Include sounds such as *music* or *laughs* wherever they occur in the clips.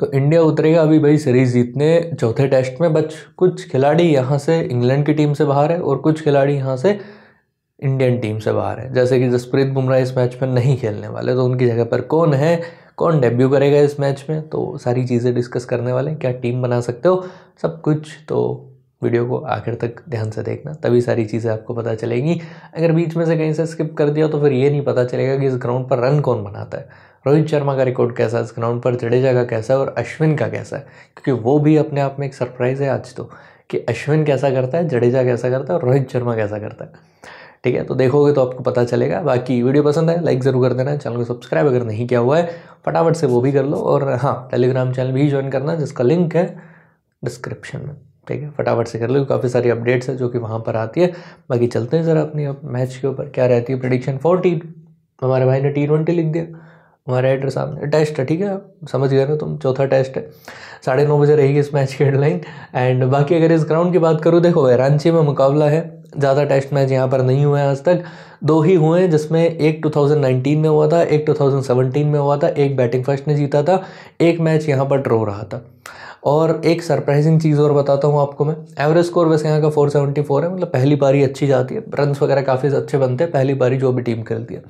तो इंडिया उतरेगा अभी भाई सीरीज़ जीतने चौथे टेस्ट में बच कुछ खिलाड़ी यहाँ से इंग्लैंड की टीम से बाहर है और कुछ खिलाड़ी यहाँ से इंडियन टीम से बाहर है जैसे कि जसप्रीत बुमराह इस मैच में नहीं खेलने वाले तो उनकी जगह पर कौन है कौन डेब्यू करेगा इस मैच में तो सारी चीज़ें डिस्कस करने वाले हैं क्या टीम बना सकते हो सब कुछ तो वीडियो को आखिर तक ध्यान से देखना तभी सारी चीज़ें आपको पता चलेंगी अगर बीच में से कहीं से स्किप कर दिया तो फिर ये नहीं पता चलेगा कि इस ग्राउंड पर रन कौन बनाता है रोहित शर्मा का रिकॉर्ड कैसा है इस ग्राउंड पर जडेजा का कैसा है और अश्विन का कैसा है क्योंकि वो भी अपने आप में एक सरप्राइज़ है आज तो कि अश्विन कैसा करता है जडेजा कैसा करता है और रोहित शर्मा कैसा करता है ठीक है तो देखोगे तो आपको पता चलेगा बाकी वीडियो पसंद है लाइक ज़रूर कर देना चैनल को सब्सक्राइब अगर नहीं किया हुआ है फटाफट से वो भी कर लो और हाँ टेलीग्राम चैनल भी ज्वाइन करना जिसका लिंक है डिस्क्रिप्शन में ठीक है फटाफट से कर लो काफ़ी सारी अपडेट्स है जो कि वहाँ पर आती है बाकी चलते हैं ज़रा अपनी मैच के ऊपर क्या रहती है प्रडिक्शन फॉर हमारे भाई ने टी ट्वेंटी लिख दिया हमारे एड्र सामने टेस्ट है ठीक है समझ गए ना तुम चौथा टेस्ट है साढ़े नौ बजे रहेगी इस मैच की हेडलाइन एंड बाकी अगर इस ग्राउंड की बात करूँ देखो रांची में मुकाबला है ज़्यादा टेस्ट मैच यहाँ पर नहीं हुए हैं आज तक दो ही हुए हैं जिसमें एक 2019 में हुआ था एक 2017 में हुआ था एक बैटिंग फर्स्ट ने जीता था एक मैच यहाँ पर ड्रॉ रहा था और एक सरप्राइजिंग चीज़ और बताता हूँ आपको मैं एवरेज स्कोर वैसे यहाँ का 474 है मतलब पहली पारी अच्छी जाती है रन वगैरह काफ़ी अच्छे बनते हैं पहली पारी जो भी टीम खेलती है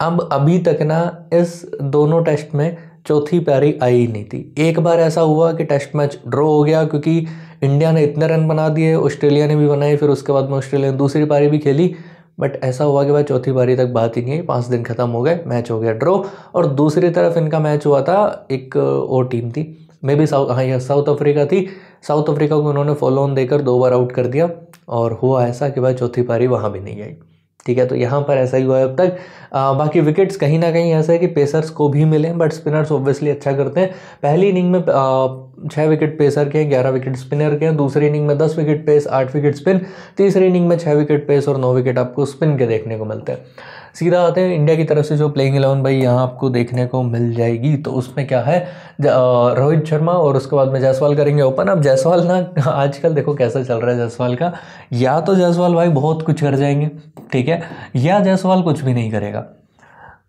अब अभी तक ना इस दोनों टेस्ट में चौथी पारी आई ही नहीं थी एक बार ऐसा हुआ कि टेस्ट मैच ड्रॉ हो गया क्योंकि इंडिया ने इतने रन बना दिए ऑस्ट्रेलिया ने भी बनाए फिर उसके बाद में ऑस्ट्रेलिया ने दूसरी पारी भी खेली बट ऐसा हुआ कि भाई चौथी पारी तक बात ही नहीं पाँच दिन खत्म हो गए मैच हो गया ड्रॉ और दूसरी तरफ इनका मैच हुआ था एक और टीम थी मे बी साउथ हाँ यह साउथ अफ्रीका थी साउथ अफ्रीका को उन्होंने फॉलो ऑन देकर दो बार आउट कर दिया और हुआ ऐसा कि भाई चौथी पारी वहाँ भी नहीं आई ठीक है तो यहाँ पर ऐसा ही हुआ है अब तक आ, बाकी विकेट्स कहीं ना कहीं ऐसा है कि पेसर्स को भी मिले बट स्पिनर्स ऑब्वियसली अच्छा करते हैं पहली इनिंग में छः विकेट पेसर के हैं ग्यारह विकेट स्पिनर के हैं दूसरी इनिंग में दस विकेट पेस आठ विकेट स्पिन तीसरी इनिंग में छः विकेट पेस और नौ विकेट आपको स्पिन के देखने को मिलते हैं सीधा आते हैं इंडिया की तरफ से जो प्लेइंग इलेवन भाई यहाँ आपको देखने को मिल जाएगी तो उसमें क्या है रोहित शर्मा और उसके बाद में जायसवाल करेंगे ओपन अब जायसवाल ना आजकल देखो कैसा चल रहा है जायसवाल का या तो जायसवाल भाई बहुत कुछ कर जाएंगे ठीक है या जायसवाल कुछ भी नहीं करेगा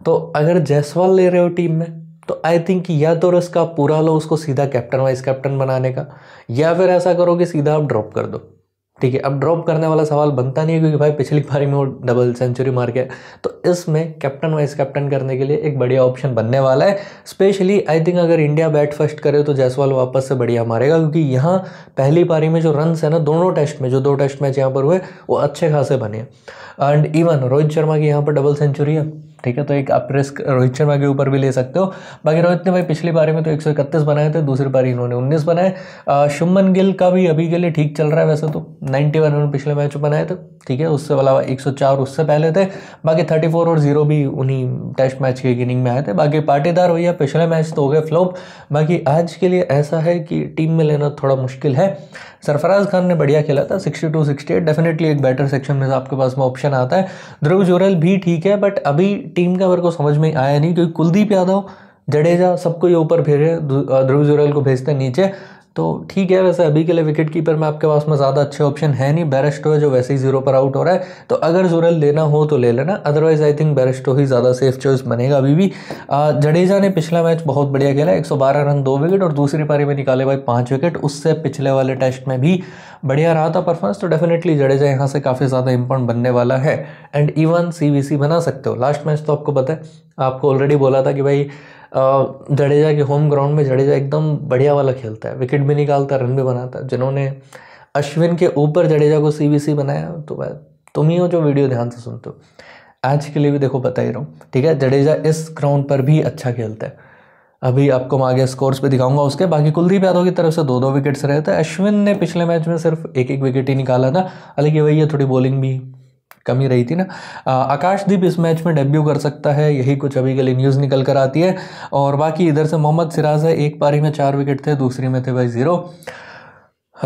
तो अगर जायसवाल ले रहे हो टीम में तो आई थिंक या तो रस का पूरा लो उसको सीधा कैप्टन वाइस कैप्टन बनाने का या फिर ऐसा करो कि सीधा आप ड्रॉप कर दो ठीक है अब ड्रॉप करने वाला सवाल बनता नहीं है क्योंकि भाई पिछली पारी में वो डबल सेंचुरी मार के तो इसमें कैप्टन वाइस कैप्टन करने के लिए एक बढ़िया ऑप्शन बनने वाला है स्पेशली आई थिंक अगर इंडिया बैट फर्स्ट करे तो जायसवाल वापस से बढ़िया मारेगा क्योंकि यहाँ पहली पारी में जो रनस है ना दोनों टेस्ट में जो दो टेस्ट मैच यहाँ पर हुए वो अच्छे खासे बने एंड इवन रोहित शर्मा की यहाँ पर डबल सेंचुरी है ठीक है तो एक आप रिस्क रोहित शर्मा के ऊपर भी ले सकते हो बाकी रोहित ने भाई पिछली बारी में तो एक बनाए थे दूसरी बारी इन्होंने 19 बनाए शुभमन गिल का भी अभी के लिए ठीक चल रहा है वैसे तो 91 इन्होंने पिछले मैच में बनाए थे ठीक है उससे अलावा 104 उससे पहले थे बाकी 34 और जीरो भी उन्हीं टेस्ट मैच के इनिंग में आए थे बाकी पाटीदार हो पिछले मैच तो हो गए फ्लॉप बाकी आज के लिए ऐसा है कि टीम में लेना थोड़ा मुश्किल है सरफराज खान ने बढ़िया खेला था सिक्सटी टू डेफिनेटली एक बेटर सेक्शन में आपके पास में ऑप्शन आता है ध्रुव जोरल भी ठीक है बट अभी टीम का मेरे को समझ में आया नहीं क्योंकि कुलदीप यादव जडेजा सबको ये ऊपर फेरे ध्रुव जुरैल को भेजते नीचे तो ठीक है वैसे अभी के लिए विकेट कीपर में आपके पास में ज़्यादा अच्छे ऑप्शन है नहीं बैरिस्टो है जो वैसे ही जीरो पर आउट हो रहा है तो अगर जुरल लेना हो तो ले लेना अदरवाइज आई थिंक बैरिस्टो ही ज़्यादा सेफ चॉइस बनेगा अभी भी जडेजा ने पिछला मैच बहुत बढ़िया खेला 112 रन दो विकेट और दूसरी पारी में निकाले भाई पाँच विकेट उससे पिछले वाले टेस्ट में भी बढ़िया रहा था परफॉर्मेंस तो डेफिनेटली जडेजा यहाँ से काफ़ी ज़्यादा इम्पोर्ट बनने वाला है एंड इवन सी बना सकते हो लास्ट मैच तो आपको पता है आपको ऑलरेडी बोला था कि भाई जडेजा के होम ग्राउंड में जडेजा एकदम बढ़िया वाला खेलता है विकेट भी निकालता रन भी बनाता है जिन्होंने अश्विन के ऊपर जडेजा को सी बनाया तो तुम ही हो जो वीडियो ध्यान से सुनते हो आज के लिए भी देखो बता ही रहा हूँ ठीक है जडेजा इस ग्राउंड पर भी अच्छा खेलता है अभी आपको मैं आगे स्कोर्स पे दिखाऊंगा उसके बाकी कुलदीप यादव की तरफ से दो दो विकेट्स रहे थे अश्विन ने पिछले मैच में सिर्फ एक एक विकेट ही निकाला था हालांकि वही है थोड़ी बॉलिंग भी कमी रही थी ना आकाशदीप इस मैच में डेब्यू कर सकता है यही कुछ अभी के लिए न्यूज़ निकल कर आती है और बाकी इधर से मोहम्मद सिराज है एक पारी में चार विकेट थे दूसरी में थे भाई ज़ीरो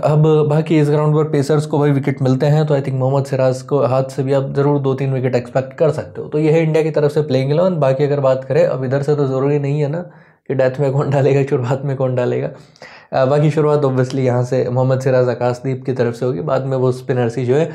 अब बाकी इस ग्राउंड पर पेसर्स को भाई विकेट मिलते हैं तो आई थिंक मोहम्मद सिराज को हाथ से भी आप ज़रूर दो तीन विकेट एक्सपेक्ट कर सकते हो तो यह है इंडिया की तरफ से प्लेइंग इलेवन बाकी अगर बात करें अब इधर से तो ज़रूरी नहीं है ना कि डेथ में कौन डालेगा शुरुआत में कौन डालेगा बाकी शुरुआत ऑब्वियसली यहाँ से मोहम्मद सिराज आकाशदीप की तरफ से होगी बाद में वो स्पिनर्स ही जो है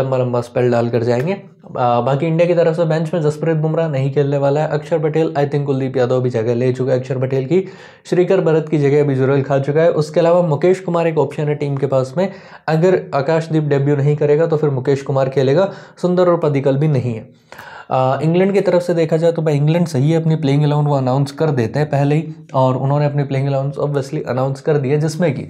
लंबा लंबा स्पेल डाल कर जाएंगे बाकी इंडिया की तरफ से बेंच में जसप्रीत बुमराह नहीं खेलने वाला है अक्षर पटेल आई थिंक कुलदीप यादव भी जगह ले चुका है अक्षर पटेल की श्रीकर भरत की जगह अभी जुरल खा चुका है उसके अलावा मुकेश कुमार एक ऑप्शन है टीम के पास में अगर आकाशदीप डेब्यू नहीं करेगा तो फिर मुकेश कुमार खेलेगा सुंदर और पदिकल भी नहीं है इंग्लैंड की तरफ से देखा जाए तो भाई इंग्लैंड सही है अपनी प्लेइंग अलाउंड वो अनाउंस कर देते हैं पहले ही और उन्होंने अपनी प्लेइंग अलाउंस ऑब्वियसली अनाउंस कर दिया जिसमें कि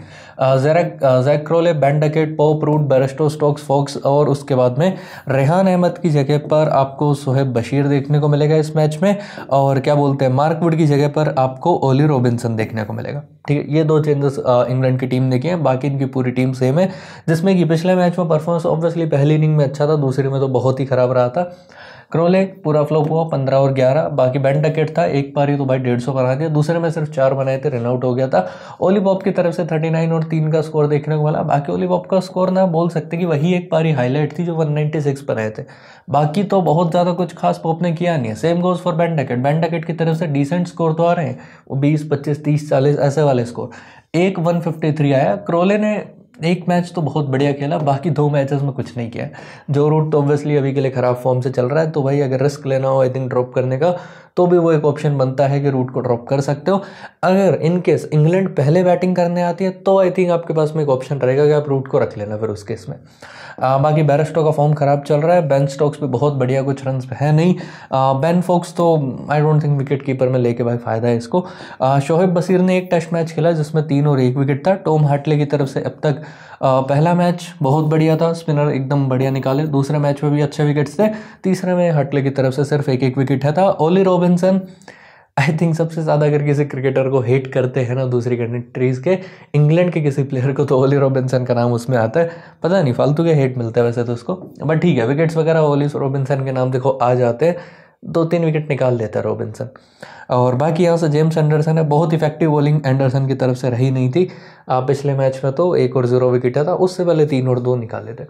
जैरक Zak Crawley Ben Duckett Pope Root Bairstow Stokes Foakes और उसके बाद में रेहान अहमद की जगह पर आपको सोहेब बशीर देखने को मिलेगा इस मैच में और क्या बोलते हैं मार्कवुड की जगह पर आपको ओली रॉबिन्सन देखने को मिलेगा ठीक है ये दो चेंजेस इंग्लैंड की टीम ने किए हैं बाकी इनकी पूरी टीम सेम है जिसमें कि पिछले मैच में परफॉर्मेंस ऑब्वियसली पहली इनिंग में अच्छा था दूसरी में तो बहुत ही खराब रहा था क्रोले पूरा फ्लॉप हुआ पंद्रह और ग्यारह बाकी बैंड डकेट था एक पारी तो भाई डेढ़ सौ बना दिया दूसरे में सिर्फ चार बनाए थे रनआउट हो गया था ओली बॉब की तरफ से थर्टी नाइन और तीन का स्कोर देखने को मिला बाकी ओली बॉब का स्कोर ना बोल सकते कि वही एक पारी हाईलाइट थी जो वन नाइनटी सिक्स बनाए थे बाकी तो बहुत ज़्यादा कुछ खास पॉप ने किया नहीं है same goes for Ben Duckett Ben Duckett की तरफ से डिसेंट स्कोर तो आ रहे हैं वो बीस पच्चीस तीस चालीस ऐसे वाले स्कोर एक वन फिफ्टी थ्री आया क्रोले ने एक मैच तो बहुत बढ़िया खेला बाकी दो मैचेस में कुछ नहीं किया जो रूट तो ऑब्वियसली अभी के लिए ख़राब फॉर्म से चल रहा है तो भाई अगर रिस्क लेना हो आई थिंक ड्रॉप करने का तो भी वो एक ऑप्शन बनता है कि रूट को ड्रॉप कर सकते हो अगर इन केस इंग्लैंड पहले बैटिंग करने आती है तो आई थिंक आपके पास में एक ऑप्शन रहेगा कि आप रूट को रख लेना फिर उस केस में बाकी बैरस्टो का फॉर्म ख़राब चल रहा है बैन स्टोक्स पे बहुत बढ़िया कुछ रन है नहीं बेन फोक्स तो I don't think wicket keeper में लेके भाई फ़ायदा है इसको शोहेब बसीर ने एक टेस्ट मैच खेला जिसमें तीन और एक विकेट था टॉम हार्टले की तरफ से अब तक आ, पहला मैच बहुत बढ़िया था स्पिनर एकदम बढ़िया निकाले दूसरे मैच में भी अच्छे विकेट्स थे तीसरे में हटले की तरफ से सिर्फ एक एक विकेट है था ओली रॉबिन्सन आई थिंक सबसे ज़्यादा अगर किसी क्रिकेटर को हेट करते हैं ना दूसरी कंट्रीज़ के इंग्लैंड के किसी प्लेयर को तो ओली रॉबिन्सन का नाम उसमें आता है पता नहीं फालतू के हेट मिलता है वैसे तो उसको बट ठीक है विकेट्स वगैरह ओली रॉबिन्सन के नाम देखो आ जाते हैं दो तीन विकेट निकाल देता है रॉबिन्सन और बाकी यहाँ से जेम्स एंडरसन है बहुत इफेक्टिव बॉलिंग एंडरसन की तरफ से रही नहीं थी आप पिछले मैच में तो एक और ज़ीरो विकेट था उससे पहले तीन और दो निकाले थे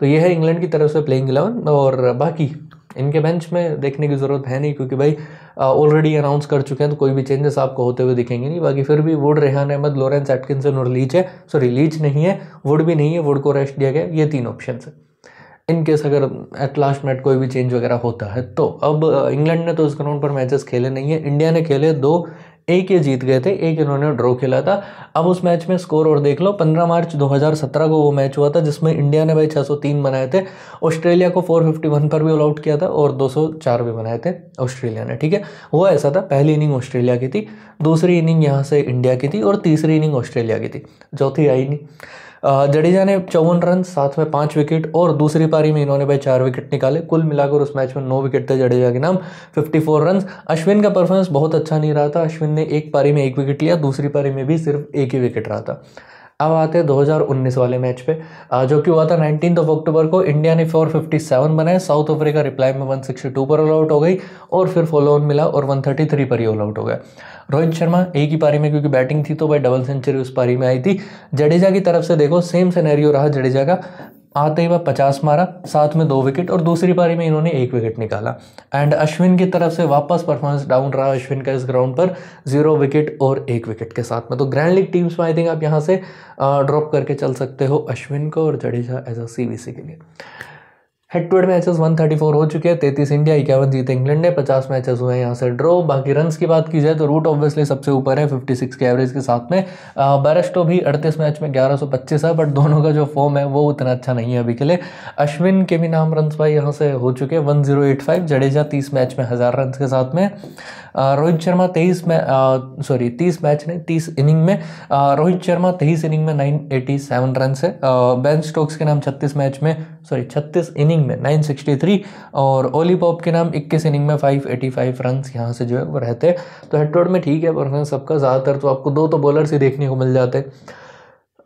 तो ये है इंग्लैंड की तरफ से प्लेइंग इलेवन और बाकी इनके बेंच में देखने की ज़रूरत है नहीं क्योंकि भाई ऑलरेडी अनाउंस कर चुके हैं तो कोई भी चेंजेस आपको होते हुए दिखेंगे नहीं बाकी फिर भी Wood Rehan Ahmed Lawrence Atkinson और लीच है सॉरी लीच नहीं है वुड भी नहीं है वुड को रेस्ट दिया गया ये तीन ऑप्शन है इनकेस अगर एट लास्ट मेट कोई भी चेंज वगैरह होता है तो अब इंग्लैंड ने तो इस ग्राउंड पर मैचेस खेले नहीं है इंडिया ने खेले दो एक ये जीत गए थे एक इन्होंने ड्रॉ खेला था अब उस मैच में स्कोर और देख लो 15 मार्च 2017 को वो मैच हुआ था जिसमें इंडिया ने भाई 603 बनाए थे ऑस्ट्रेलिया को 451 पर भी ऑल आउट किया था और 204 भी बनाए थे ऑस्ट्रेलिया ने ठीक है वो ऐसा था पहली इनिंग ऑस्ट्रेलिया की थी दूसरी इनिंग यहाँ से इंडिया की थी और तीसरी इनिंग ऑस्ट्रेलिया की थी चौथी आई नहीं जडेजा ने चौवन रन साथ में पाँच विकेट और दूसरी पारी में इन्होंने भाई चार विकेट निकाले कुल मिलाकर उस मैच में नौ विकेट थे जडेजा के नाम 54 रन अश्विन का परफॉर्मेंस बहुत अच्छा नहीं रहा था अश्विन ने एक पारी में एक विकेट लिया दूसरी पारी में भी सिर्फ एक ही विकेट रहा था अब आते हैं 2019 वाले मैच पे जो कि हुआ था नाइनटीन ऑफ अक्टूबर को इंडिया ने 457 बनाए साउथ अफ्रीका रिप्लाई में 162 पर ऑल आउट हो गई और फिर फॉलो ऑन मिला और 133 पर ही ऑल आउट हो गया रोहित शर्मा एक ही पारी में क्योंकि बैटिंग थी तो भाई डबल सेंचुरी उस पारी में आई थी जडेजा की तरफ से देखो सेम सैनैरियो रहा जडेजा का आते ही वह पचास मारा साथ में दो विकेट और दूसरी पारी में इन्होंने एक विकेट निकाला एंड अश्विन की तरफ से वापस परफॉर्मेंस डाउन रहा अश्विन का इस ग्राउंड पर जीरो विकेट और एक विकेट के साथ में तो ग्रैंड लीग टीम्स में आई थिंक आप यहाँ से ड्रॉप करके चल सकते हो अश्विन को और जडेजा एज अ सी के लिए हेड टू हेड मैचेस 134 हो चुके हैं तैतीस इंडिया इक्यावन जीते इंग्लैंड ने 50 मैचेस हुए हैं यहाँ से ड्रॉ बाकी रन्स की बात की जाए तो रूट ऑब्वियसली सबसे ऊपर है 56 के एवरेज के साथ में बैरस्टो तो भी 38 मैच में 1125 है बट दोनों का जो फॉर्म है वो उतना अच्छा नहीं है अभी के लिए अश्विन के भी नाम रन्स भाई यहाँ से हो चुके हैं वन जडेजा तीस मैच में हज़ार रन के साथ में रोहित शर्मा तेईस मै सॉरी तीस मैच ने तीस इनिंग में रोहित शर्मा तेईस इनिंग में नाइन एटी सेवन रन है बेन स्टोक्स के नाम छत्तीस मैच में सॉरी छत्तीस इनिंग इनिंग में 963 और ओली पॉप के नाम 21 इनिंग में 585 रन यहाँ से जो है वो रहते हैं तो हेड टू हेड में ठीक है परफॉर्मेंस सबका ज़्यादातर तो आपको दो तो बॉलर ही देखने को मिल जाते हैं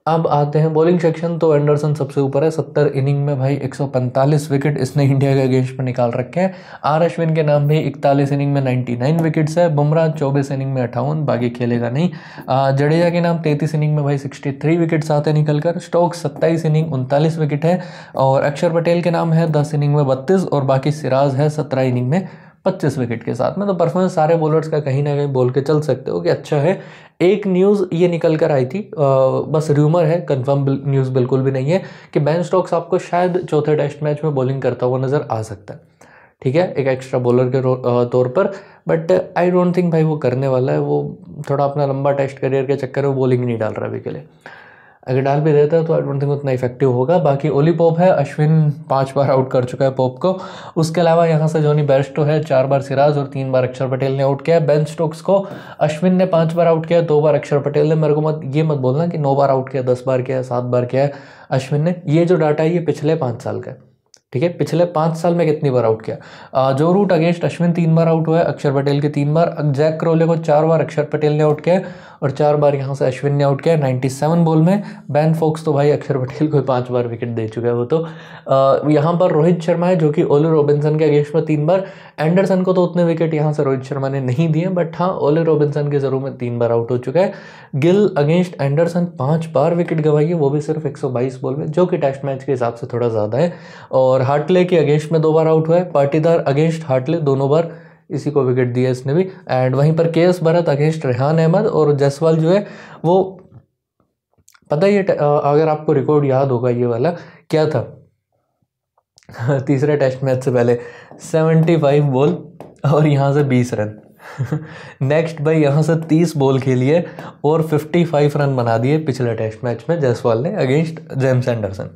अब आते हैं बॉलिंग सेक्शन तो एंडरसन सबसे ऊपर है सत्तर इनिंग में भाई 145 विकेट इसने इंडिया के अगेंस्ट में निकाल रखे हैं आर अश्विन के नाम भी इकतालीस इनिंग में 99 विकेट्स है बुमराह 24 इनिंग में अठावन बाकी खेलेगा नहीं जडेजा के नाम 33 इनिंग में भाई 63 विकेट्स आते निकल कर स्टॉक सत्ताईस इनिंग उनतालीस विकेट है और अक्षर पटेल के नाम है दस इनिंग में बत्तीस और बाकी सिराज है सत्रह इनिंग में 25 विकेट के साथ में तो परफॉर्मेंस सारे बॉलर्स का कहीं ना कहीं बोल के चल सकते हो कि अच्छा है एक न्यूज़ ये निकल कर आई थी आ, बस र्यूमर है कंफर्म न्यूज़ बिल्कुल भी नहीं है कि बैन स्टॉक्स आपको शायद चौथे टेस्ट मैच में बॉलिंग करता हुआ नज़र आ सकता है ठीक है एक एक्स्ट्रा बॉलर के तौर पर बट आई डोंट थिंक भाई वो करने वाला है वो थोड़ा अपना लंबा टेस्ट करियर के चक्कर में बॉलिंग नहीं डाल रहा अभी के लिए अगर डाल भी देता है तो आई डोंट थिंक उतना इफेक्टिव होगा बाकी ओली पॉप है अश्विन पांच बार आउट कर चुका है पॉप को उसके अलावा यहाँ से जोनी बेस्टो है चार बार सिराज और तीन बार अक्षर पटेल ने आउट किया है बेन स्टोक्स को अश्विन ने पाँच बार आउट किया दो बार अक्षर पटेल ने मेरे को मत ये मत बोलना कि नौ बार आउट किया दस बार किया सात बार किया अश्विन ने ये जो डाटा है ये पिछले पाँच साल का है ठीक है पिछले पाँच साल में कितनी बार आउट किया जो रूट अगेंस्ट अश्विन तीन बार आउट हुआ है अक्षर पटेल के तीन बार जैक क्रोले को चार बार अक्षर पटेल ने आउट किया और चार बार यहाँ से अश्विन ने आउट किया 97 बॉल में बैन फोक्स तो भाई अक्षर पटेल को पांच बार विकेट दे चुका है वो तो यहाँ पर रोहित शर्मा है जो कि ओले रॉबिन्सन के अगेंस्ट में तीन बार एंडरसन को तो उतने विकेट यहाँ से रोहित शर्मा ने नहीं दिए बट हाँ ओले रॉबिन्सन के जरूर में तीन बार आउट हो चुका है गिल अगेंस्ट एंडरसन पाँच बार विकेट गवाई है वो भी सिर्फ एक बॉल में जो कि टेस्ट मैच के हिसाब से थोड़ा ज़्यादा है और और हार्टले के अगेंस्ट में दो बार आउट हुआ है पाटीदार अगेंस्ट हार्टले दोनों बार इसी को विकेट दिया इसने भी एंड वहीं पर K S Bharat against Rehan Ahmed और जसवाल जो है वो पता ही अगर आपको रिकॉर्ड याद होगा ये वाला क्या था *laughs* तीसरे टेस्ट मैच से पहले सेवेंटी फाइव बॉल और यहाँ से बीस रन नेक्स्ट *laughs* भाई यहाँ से तीस बॉल खेलिए और फिफ्टी फाइव रन बना दिए पिछले टेस्ट मैच में जयसवाल ने अगेंस्ट जेम्स एंडरसन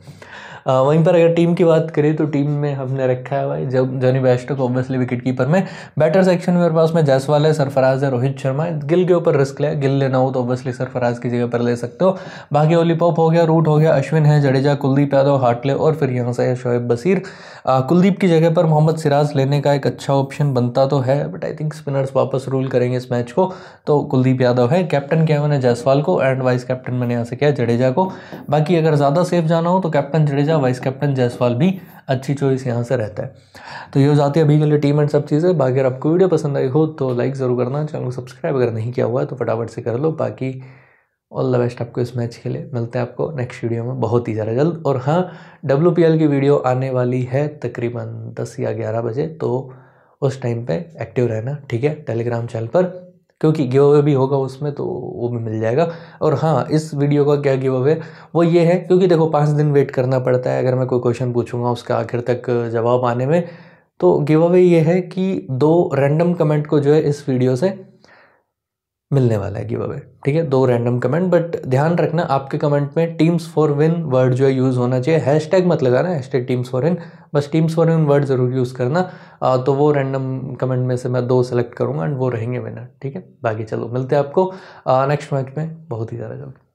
वहीं पर अगर टीम की बात करें तो टीम में हमने रखा है भाई जब जॉनी बैस्टो को ऑब्वियसली विकेट कीपर में बैटर सेक्शन में मेरे पास में जायसवाल है सरफराज है रोहित शर्मा गिल के ऊपर रिस्क लिया गिल लेना हो तो ऑब्वियसली सरफराज की जगह पर ले सकते हो बाकी ओलीपॉप हो गया रूट हो गया अश्विन है जडेजा कुलदीप यादव हाटले और फिर यहाँ से है शोएब बसीर कुलदीप की जगह पर मोहम्मद सिराज लेने का एक अच्छा ऑप्शन बनता तो है बट आई थिंक स्पिनर्स वापस रूल करेंगे इस मैच को तो कुलदीप यादव है कैप्टन किया मैंने जायसवाल को एंड वाइस कैप्टन मैंने यहाँ से किया जडेजा को बाकी अगर ज़्यादा सेफ जाना हो तो कैप्टन जडेजा रहेगा वाइस कैप्टन जयसवाल भी अच्छी चॉइस यहाँ से रहता है तो ये हो जाती है अभी के लिए टीम एंड सब चीज़ें बाकी अगर आपको वीडियो पसंद आई हो तो लाइक ज़रूर करना चैनल को सब्सक्राइब अगर नहीं किया हुआ है तो फटाफट से कर लो बाकी ऑल द बेस्ट आपको इस मैच के लिए मिलते हैं आपको नेक्स्ट वीडियो में बहुत ही ज़्यादा जल्द और हाँ डब्ल्यू की वीडियो आने वाली है तकरीबन दस या ग्यारह बजे तो उस टाइम पे एक्टिव रहना ठीक है टेलीग्राम चैनल पर क्योंकि गिव अवे भी होगा उसमें तो वो भी मिल जाएगा और हाँ इस वीडियो का क्या गिव अवे वो ये है क्योंकि देखो पाँच दिन वेट करना पड़ता है अगर मैं कोई क्वेश्चन पूछूंगा उसका आखिर तक जवाब आने में तो गिव अवे ये है कि दो रैंडम कमेंट को जो है इस वीडियो से मिलने वाला है गिव ठीक है दो रैंडम कमेंट बट ध्यान रखना आपके कमेंट में टीम्स फॉर विन वर्ड जो है यूज़ होना चाहिए हैश टैग मत लगाना hash tag teams for win बस टीम्स फॉर विन वर्ड ज़रूर यूज़ करना आ, तो वो रैंडम कमेंट में से मैं दो सेलेक्ट करूँगा एंड वो रहेंगे विनर ठीक है बाकी चलो मिलते हैं आपको नेक्स्ट मैच में बहुत ही ज़्यादा जल्दी